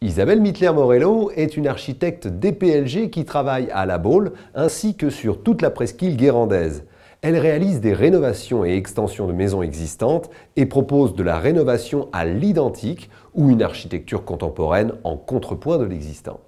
Isabelle Mittler-Morello est une architecte DPLG qui travaille à La Baule ainsi que sur toute la presqu'île guérandaise. Elle réalise des rénovations et extensions de maisons existantes et propose de la rénovation à l'identique ou une architecture contemporaine en contrepoint de l'existant.